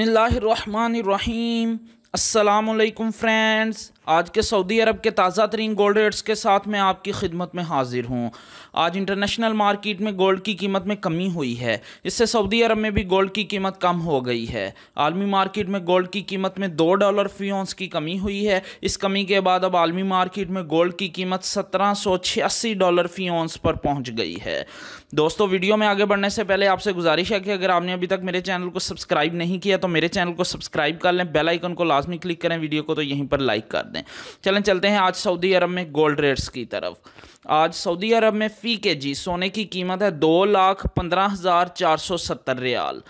बसमीम अल्लाम फ्रेंड्स आज के सऊदी अरब के ताज़ा तरीन गोल्ड रेट्स के साथ मैं आपकी खिदमत में हाजिर हूँ आज इंटरनेशनल मार्केट में गोल्ड की कीमत में कमी हुई है इससे सऊदी अरब में भी गोल्ड की कीमत कम हो गई है आलमी मार्केट में गोल्ड की कीमत में दो डॉलर फ्यूंस की कमी हुई है इस कमी के बाद अब आलमी मार्केट में गोल्ड की कीमत सत्रह सौ छियासी डॉलर फ्यूंस पर पहुँच गई है दोस्तों वीडियो में आगे बढ़ने से पहले आपसे गुजारिश है कि अगर आपने अभी तक मेरे चैनल को सब्सक्राइब नहीं किया तो मेरे चैनल को सब्सक्राइब कर लें बेलाइकन को लाजमी क्लिक करें वीडियो को तो यहीं पर लाइक कर जाते हैं चलें चलते हैं आज सऊदी अरब में गोल्ड रेट्स की तरफ आज सऊदी अरब में फ़ी के जी सोने की कीमत है दो लाख पंद्रह हज़ार चार सौ सत्तर रियाल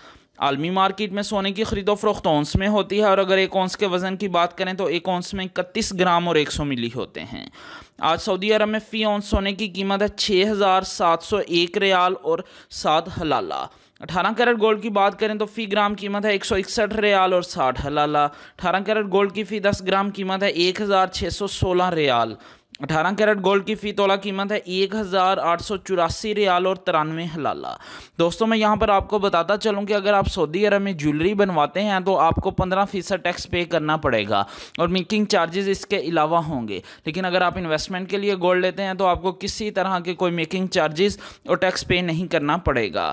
आलमी मार्केट में सोने की खरीदो फरोख्त ओंस में होती है और अगर एक ओंस के वज़न की बात करें तो एक ओंस में इकतीस ग्राम और एक सौ मिली होते हैं आज सऊदी अरब में फ़ी ओंस सोने की कीमत है छः हज़ार सात सौ एक रियाल और सात हलाला अठारह कैरेट गोल्ड की बात करें तो फ़ी ग्राम कीमत है एक सौ इकसठ रियाल और साठ हलाला अठारह कैरेट गोल्ड की फ़ी दस ग्राम कीमत है एक हज़ार छः सौ सोलह रियाल अठारह कैरेट गोल्ड की फ़ी तोला कीमत है एक हज़ार आठ सौ चौरासी रियाल और तिरानवे हलाला दोस्तों मैं यहाँ पर आपको बताता चलूँ कि अगर आप सऊदी अरब में ज्वेलरी बनवाते हैं तो आपको पंद्रह फ़ीसद टैक्स पे करना पड़ेगा और मेकिंग चार्जेस इसके अलावा होंगे लेकिन अगर आप इन्वेस्टमेंट के लिए गोल्ड लेते हैं तो आपको किसी तरह के कोई मेकिंग चार्जेस और टैक्स पे नहीं करना पड़ेगा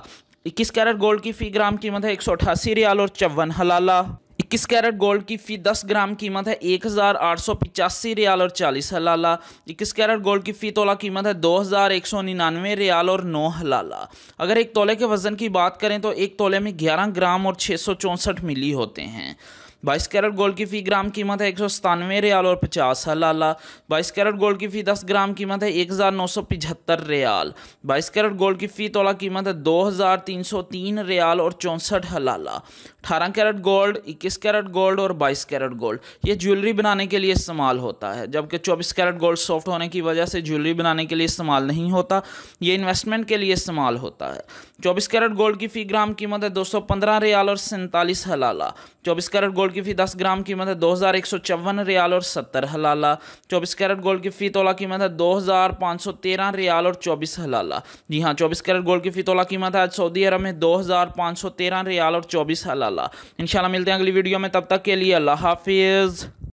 इक्कीस कैरेट गोल्ड की फ़ी ग्राम कीमत है एक सौ अठासी रियाल और चौवन हलाला इक्कीस कैरेट गोल्ड की फ़ी दस ग्राम कीमत है एक हज़ार आठ सौ पिचासी रियाल और चालीस हलाला इक्कीस कैरेट गोल्ड की फ़ी तोला कीमत है दो हज़ार एक सौ निन्यानवे रियाल और नौ हलाला अगर एक तोले के वज़न की बात करें तो एक तोले में ग्यारह ग्राम और छः सौ चौंसठ मिली होते हैं बाईस कैरेट गोल्ड की फ़ी ग्राम कीमत है एक सौ सतानवे रियाल और पचास हलाला बाईस कैरेट गोल्ड की फ़ी दस ग्राम कीमत है एक हज़ार नौ सौ पिछहत्तर रियाल बाईस कैरेट गोल्ड की फ़ी तोला कीमत है दो हज़ार तीन सौ तीन रियाल और चौंसठ हलाला अठारह कैरेट गोल्ड इक्कीस कैरेट गोल्ड और बाईस कैरेट गोल्ड ये ज्वेलरी बनाने के लिए इस्तेमाल होता है जबकि चौबीस कैरेट गोल्ड सॉफ्ट होने की वजह से ज्वेलरी बनाने के लिए इस्तेमाल नहीं होता ये इन्वेस्टमेंट के लिए इस्तेमाल होता है चौबीस कैरेट गोल्ड की फ़ी ग्राम कीमत है दो सौ पंद्रह रियाल और सैंतालीस हलाला चौबीस कैरेट गोल्ड गोल्ड की फी दस ग्राम कीमत है दो हज़ार एक सौ चौवन रियाल और सत्तर हलाला चौबीस कैरेट गोल्ड की फ़ी तोला कीमत है दो हज़ार पाँच सौ तेरह रियाल और चौबीस हलाला जी हाँ चौबीस कैरेट गोल्ड की फ़ी तोला कीमत है आज सऊदी अरब में दो हज़ार पाँच सौ तेरह रियाल और चौबीस हलाला इन मिलते हैं अगली वीडियो में तब तक के लिए अल्लाह हाफिज़